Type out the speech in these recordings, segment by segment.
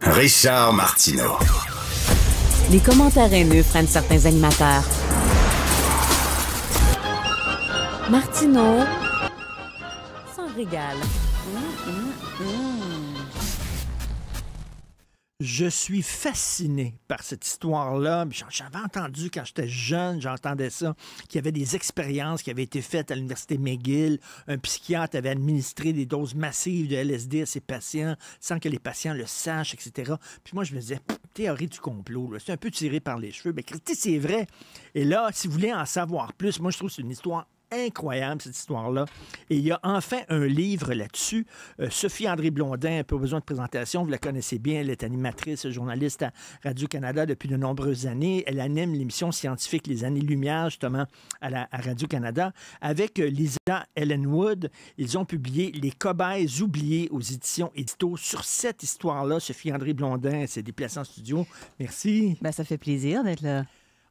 Richard Martineau. Les commentaires haineux prennent certains animateurs. Martineau s'en régale. Hum, hum, hum je suis fasciné par cette histoire-là. J'avais entendu quand j'étais jeune, j'entendais ça, qu'il y avait des expériences qui avaient été faites à l'université McGill. Un psychiatre avait administré des doses massives de LSD à ses patients sans que les patients le sachent, etc. Puis moi, je me disais, théorie du complot, c'est un peu tiré par les cheveux. Mais ben, c'est vrai. Et là, si vous voulez en savoir plus, moi, je trouve que c'est une histoire incroyable, cette histoire-là. Et il y a enfin un livre là-dessus. Euh, Sophie-André Blondin, un peu besoin de présentation, vous la connaissez bien, elle est animatrice, journaliste à Radio-Canada depuis de nombreuses années. Elle anime l'émission scientifique Les Années-Lumière, justement, à, Radio-Canada. Avec euh, Lisa Ellenwood, ils ont publié Les Cobayes oubliés aux éditions Édito. Sur cette histoire-là, Sophie-André Blondin c'est déplacée en studio. Merci. Ben, ça fait plaisir d'être là.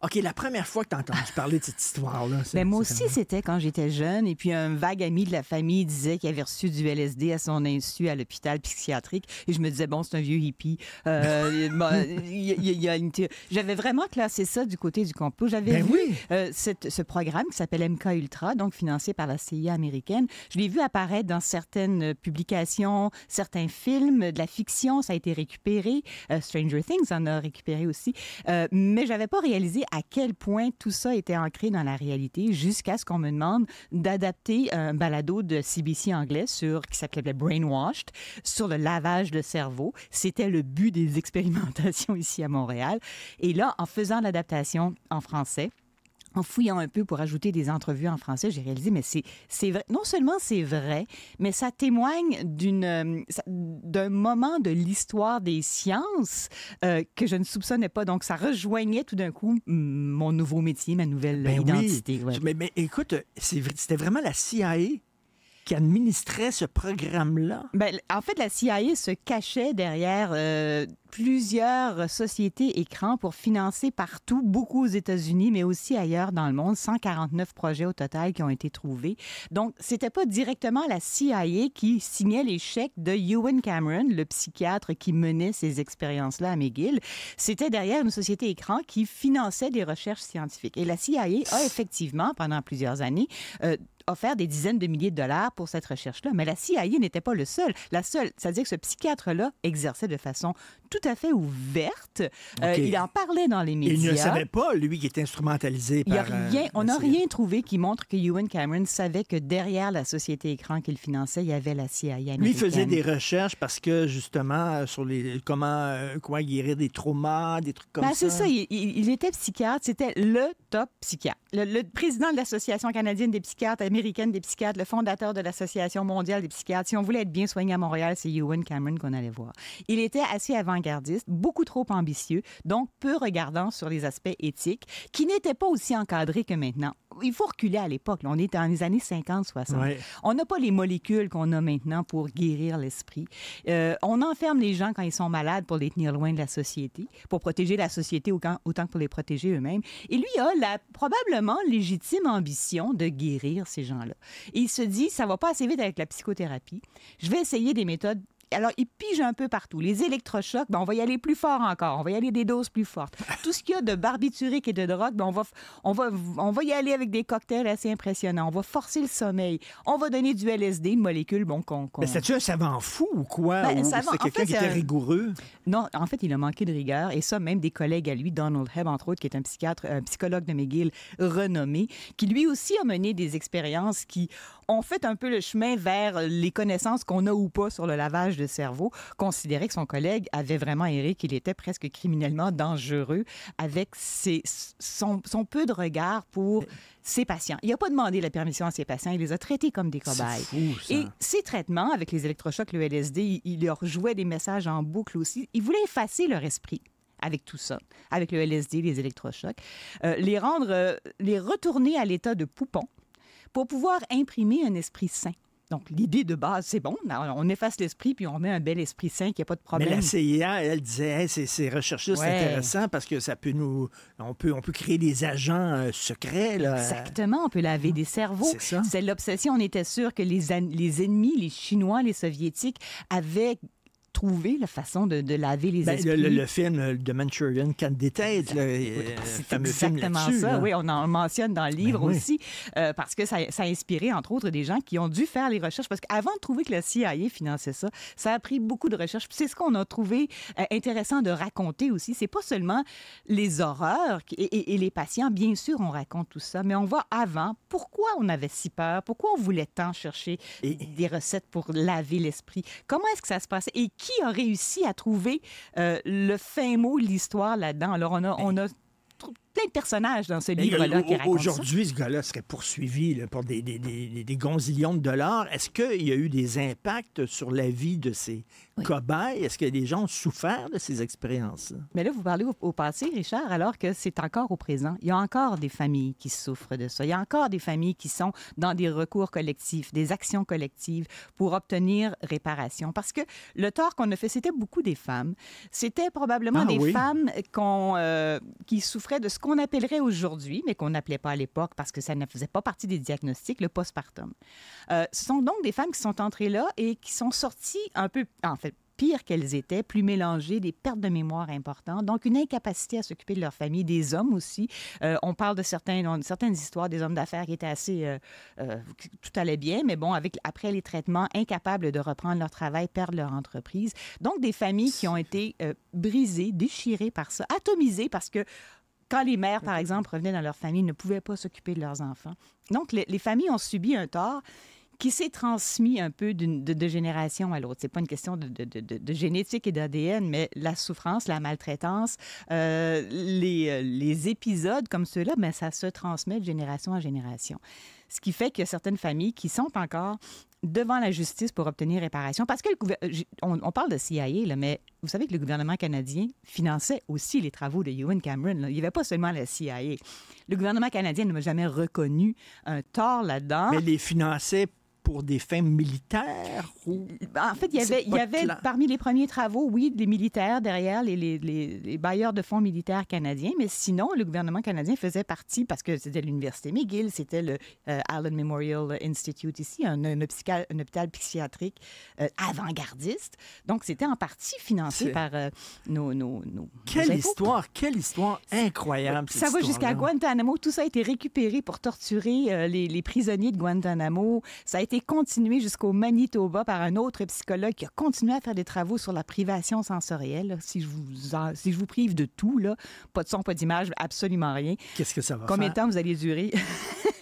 OK, la première fois que tu as parler de cette histoire-là. Mais ben, moi aussi, c'était quand j'étais jeune. Et puis, un vague ami de la famille disait qu'il avait reçu du LSD à son insu à l'hôpital psychiatrique. Et je me disais, bon, c'est un vieux hippie. une... J'avais vraiment classé ça du côté du complot. J'avais ben vu oui. Euh, ce programme qui s'appelle MK Ultra, donc financé par la CIA américaine. Je l'ai vu apparaître dans certaines publications, certains films, de la fiction. Ça a été récupéré. Euh, Stranger Things en a récupéré aussi. Euh, mais j'avais pas réalisé à quel point tout ça était ancré dans la réalité jusqu'à ce qu'on me demande d'adapter un balado de CBC anglais sur qui s'appelait Brainwashed sur le lavage de cerveau. C'était le but des expérimentations ici à Montréal. Et là, en faisant l'adaptation en français, en fouillant un peu pour ajouter des entrevues en français, j'ai réalisé, mais c'est, Non seulement c'est vrai, mais ça témoigne euh, d'un moment de l'histoire des sciences euh, que je ne soupçonnais pas. Donc, ça rejoignait tout d'un coup mon nouveau métier, ma nouvelle ben identité. mais, écoute, c'était vraiment la CIA qui administrait ce programme-là? Ben, en fait, la CIA se cachait derrière euh, plusieurs sociétés écrans pour financer partout, beaucoup aux États-Unis, mais aussi ailleurs dans le monde, 149 projets au total qui ont été trouvés. Donc, c'était pas directement la CIA qui signait les chèques de Ewan Cameron, le psychiatre qui menait ces expériences-là à McGill. C'était derrière une société écran qui finançait des recherches scientifiques. Et la CIA a effectivement, pendant plusieurs années, euh, offert des dizaines de milliers de dollars pour cette recherche-là. Mais la CIA n'était pas le seul. La seule, c'est-à-dire que ce psychiatre-là exerçait de façon tout à fait ouverte. Euh, il en parlait dans les médias. Il ne savait pas, lui, qui est instrumentalisé par. Il y a euh, rien, on n'a rien trouvé qui montre que Ewan Cameron savait que derrière la société écran qu'il finançait, il y avait la CIA. Lui faisait des recherches parce que justement euh, sur les comment quoi guérir des traumas, des trucs comme ça. Ben, c'est ça. Il, était psychiatre. C'était le top psychiatre. Le, le président de l'association canadienne des psychiatres américaine des psychiatres, le fondateur de l'Association mondiale des psychiatres. Si on voulait être bien soigné à Montréal, c'est Ewan Cameron qu'on allait voir. Il était assez avant-gardiste, beaucoup trop ambitieux, donc peu regardant sur les aspects éthiques, qui n'étaient pas aussi encadrés que maintenant il faut reculer à l'époque. On est dans les années 50, 60. On n'a pas les molécules qu'on a maintenant pour guérir l'esprit. Euh, on enferme les gens quand ils sont malades pour les tenir loin de la société, pour protéger la société autant, que pour les protéger eux-mêmes. Et lui a la probablement légitime ambition de guérir ces gens-là. il se dit, ça va pas assez vite avec la psychothérapie. Je vais essayer des méthodes alors, il pige un peu partout. Les électrochocs, ben, on va y aller plus fort encore. On va y aller des doses plus fortes. Tout ce qu'il y a de barbiturique et de drogue, ben, on, va, on, va, on va y aller avec des cocktails assez impressionnants. On va forcer le sommeil. On va donner du LSD, une molécule bon, qu'on... Mais c'est-tu un savant fou ou quoi? Ben, c'est quelqu'un qui était euh, rigoureux? Non, en fait, il a manqué de rigueur. Et ça, même des collègues à lui, Donald Hebb, entre autres, qui est un psychiatre, un psychologue de McGill renommé, qui lui aussi a mené des expériences qui ont fait un peu le chemin vers les connaissances qu'on a ou pas sur le lavage de le cerveau, considérait que son collègue avait vraiment erré, qu'il était presque criminellement dangereux avec ses, son, peu de regard pour ses patients. Il n'a pas demandé la permission à ses patients, il les a traités comme des cobayes. Et ses traitements, avec les électrochocs, le LSD, il, leur jouait des messages en boucle aussi. Il voulait effacer leur esprit avec tout ça, avec le LSD, les électrochocs, euh, les rendre, euh, les retourner à l'état de poupon pour pouvoir imprimer un esprit sain donc, l'idée de base, c'est bon, on efface l'esprit, puis on met un bel esprit sain, qu'il n'y a pas de problème. Mais la CIA, elle disait, hey, ces recherches c'est intéressant parce que ça peut nous... On peut, on peut créer des agents euh, secrets. Exactement, on peut laver ah, des cerveaux. C'est l'obsession. On était sûr que les, les ennemis, les Chinois, les Soviétiques, avaient trouver la façon de, laver les ben, esprits. Le, film euh, de Manchurian Candidate, euh, c'est exactement ça. Oui, on en mentionne dans le ben livre aussi euh, parce que ça, a inspiré entre autres des gens qui ont dû faire les recherches parce qu'avant de trouver que la CIA finançait ça, ça a pris beaucoup de recherches. C'est ce qu'on a trouvé intéressant de raconter aussi. C'est pas seulement les horreurs et, les patients, bien sûr, on raconte tout ça, mais on voit avant pourquoi on avait si peur, pourquoi on voulait tant chercher des recettes pour laver l'esprit. Comment est-ce que ça se passait et qui a réussi à trouver euh, le fin mot de l'histoire là-dedans? Alors, on a, ben, on a de personnages dans ce ben, livre-là qui racontent Aujourd'hui, ce gars-là serait poursuivi pour des, des, gonzillions de dollars. Est-ce qu'il y a eu des impacts sur la vie de ces cobayes? Est-ce que des gens ont souffert de ces expériences? Mais là, vous parlez au, passé, Richard, alors que c'est encore au présent. Il y a encore des familles qui souffrent de ça. Il y a encore des familles qui sont dans des recours collectifs, des actions collectives pour obtenir réparation. Parce que le tort qu'on a fait, c'était beaucoup des femmes. C'était probablement ah des femmes euh, qui souffraient de ce qu'on qu'on appellerait aujourd'hui, mais qu'on n'appelait pas à l'époque parce que ça ne faisait pas partie des diagnostics, le postpartum. Euh, ce sont donc des femmes qui sont entrées là et qui sont sorties un peu, en fait, pire qu'elles étaient, plus mélangées, des pertes de mémoire importantes, donc une incapacité à s'occuper de leur famille, des hommes aussi. Euh, on parle de certaines histoires des hommes d'affaires qui étaient assez... Euh, tout allait bien, mais bon, avec après les traitements, incapables de reprendre leur travail, perdre leur entreprise. Donc, des familles qui ont été brisées, déchirées par ça, atomisées parce que quand les mères, par exemple, revenaient dans leur famille, ne pouvaient pas s'occuper de leurs enfants. Donc, les, familles ont subi un tort qui s'est transmis un peu de, génération à l'autre. C'est pas une question de, génétique et d'ADN, mais la souffrance, la maltraitance, euh, euh, les, épisodes comme ceux-là, ben, ça se transmet de génération en génération. Ce qui fait qu'il y a certaines familles qui sont encore devant la justice pour obtenir réparation. Parce que euh, on, parle de CIA, là, mais vous savez que le gouvernement canadien finançait aussi les travaux de Ewan Cameron. Il n'y avait pas seulement la CIA. Le gouvernement canadien ne m'a jamais reconnu un tort là-dedans. Mais les finançait pour des fins militaires? Ben, en fait, il y avait, il y avait parmi les premiers travaux, oui, des militaires derrière, les, les, bailleurs de fonds militaires canadiens, mais sinon, le gouvernement canadien faisait partie, parce que c'était l'Université McGill, c'était le euh, Allen Memorial Institute ici, un, hôpital, un hôpital psychiatrique euh, avant-gardiste. Donc, c'était en partie financé par euh, nos, nos, nos, Quelle histoire, quelle histoire incroyable. Ça va jusqu'à Guantanamo. Tout ça a été récupéré pour torturer les, prisonniers de Guantanamo. Ça a été été continué jusqu'au Manitoba par un autre psychologue qui a continué à faire des travaux sur la privation sensorielle. Si je vous, si je vous prive de tout, là, pas de son, pas d'image, absolument rien. Qu'est-ce que ça va faire? Combien de temps vous allez durer?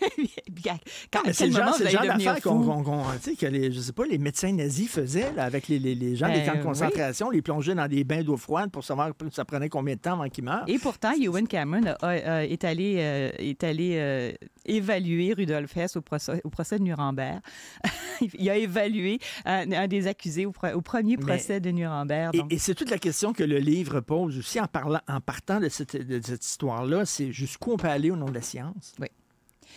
Quand, c'est le genre, d'affaires qu'on, euh, tu sais, que les, je sais pas, les médecins nazis faisaient avec les, les, les gens des ben camps de concentration, les plongeaient dans des bains d'eau froide pour savoir ça prenait combien de temps avant qu'ils meurent. Et pourtant, Ewan Cameron est allé, euh, est allé euh, évaluer Rudolf Hess au procès, au procès de Nuremberg. Il a évalué un, des accusés au, premier procès de Nuremberg. Et, c'est toute la question que le livre pose aussi en, parlant, en partant de cette, de cette histoire-là, c'est jusqu'où on peut aller au nom de la science. Oui.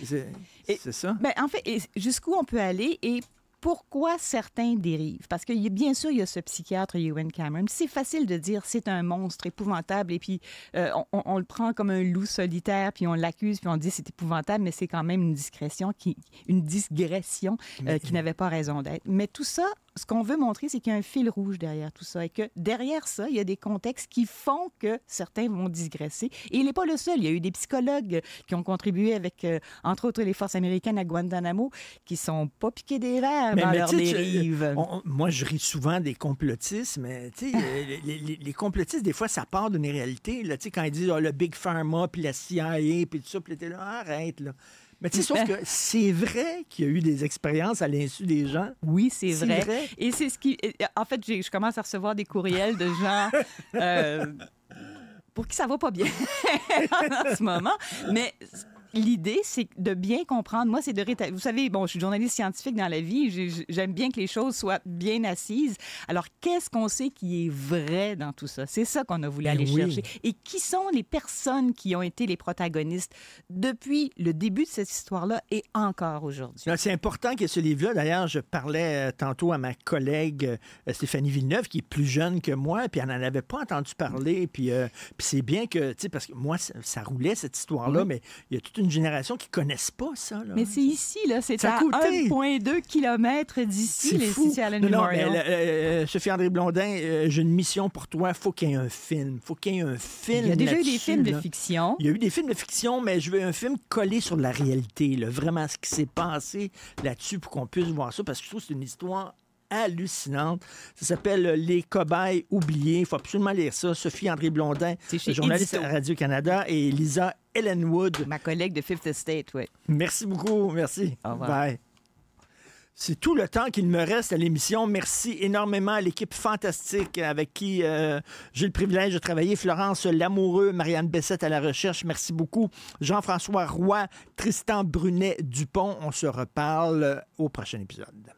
C'est ça? mais ben, en fait, jusqu'où on peut aller et pourquoi certains dérivent. Parce que bien sûr, il y a ce psychiatre Ewan Cameron. C'est facile de dire c'est un monstre épouvantable et puis euh, on, le prend comme un loup solitaire puis on l'accuse puis on dit c'est épouvantable, mais c'est quand même une discrétion qui, une digression euh, qui n'avait pas raison d'être. Mais tout ça ce qu'on veut montrer, c'est qu'il y a un fil rouge derrière tout ça et que derrière ça, il y a des contextes qui font que certains vont digresser. Et il n'est pas le seul. Il y a eu des psychologues qui ont contribué avec, euh, entre autres, les forces américaines à Guantanamo qui sont pas piqués des verres dans leurs euh, moi, je ris souvent des complotistes, mais euh, les, complotistes, des fois, ça part d'une réalité. Là, quand ils disent ah, le Big Pharma, puis la CIA, puis tout ça, puis là, arrête. Là. Mais tu sais, sauf que c'est vrai qu'il y a eu des expériences à l'insu des gens. Oui, c'est vrai. Et c'est ce qui. En fait, je commence à recevoir des courriels de gens. Euh, pour qui ça va pas bien en ce moment. Mais l'idée, c'est de bien comprendre. Moi, c'est de rétablir. Vous savez, bon, je suis journaliste scientifique dans la vie. J'aime bien que les choses soient bien assises. Alors, qu'est-ce qu'on sait qui est vrai dans tout ça? C'est ça qu'on a voulu ben aller chercher. Et qui sont les personnes qui ont été les protagonistes depuis le début de cette histoire-là et encore aujourd'hui? Ben, c'est important que ce livre-là, d'ailleurs, je parlais euh, tantôt à ma collègue euh, Stéphanie Villeneuve, qui est plus jeune que moi, puis elle n'en avait pas entendu parler. Puis, euh, puis c'est bien que, tu sais, parce que moi, ça, roulait cette histoire-là, mais il y a toute une une génération qui ne connaissent pas ça. Là. Mais c'est ici, là. C'est à 1,2 km d'ici, les fou. City euh, Sophie-André Blondin, euh, j'ai une mission pour toi. Faut qu'il y ait un film. Faut qu'il y ait un film. Il y a déjà eu des films de fiction. Il y a eu des films de fiction, mais je veux un film collé sur la réalité, le vraiment ce qui s'est passé là-dessus pour qu'on puisse voir ça, parce que je trouve que c'est une histoire hallucinante. Ça s'appelle Les cobayes oubliés. Il faut absolument lire ça. Sophie André Blondin, journaliste à Radio-Canada, et Lisa Ellenwood. Ma collègue de Fifth Estate, oui. Merci beaucoup. Merci. Au revoir. C'est tout le temps qu'il me reste à l'émission. Merci énormément à l'équipe fantastique avec qui euh, j'ai le privilège de travailler. Florence Lamoureux, Marianne Bessette à la recherche, merci beaucoup. Jean-François Roy, Tristan Brunet-Dupont. On se reparle au prochain épisode.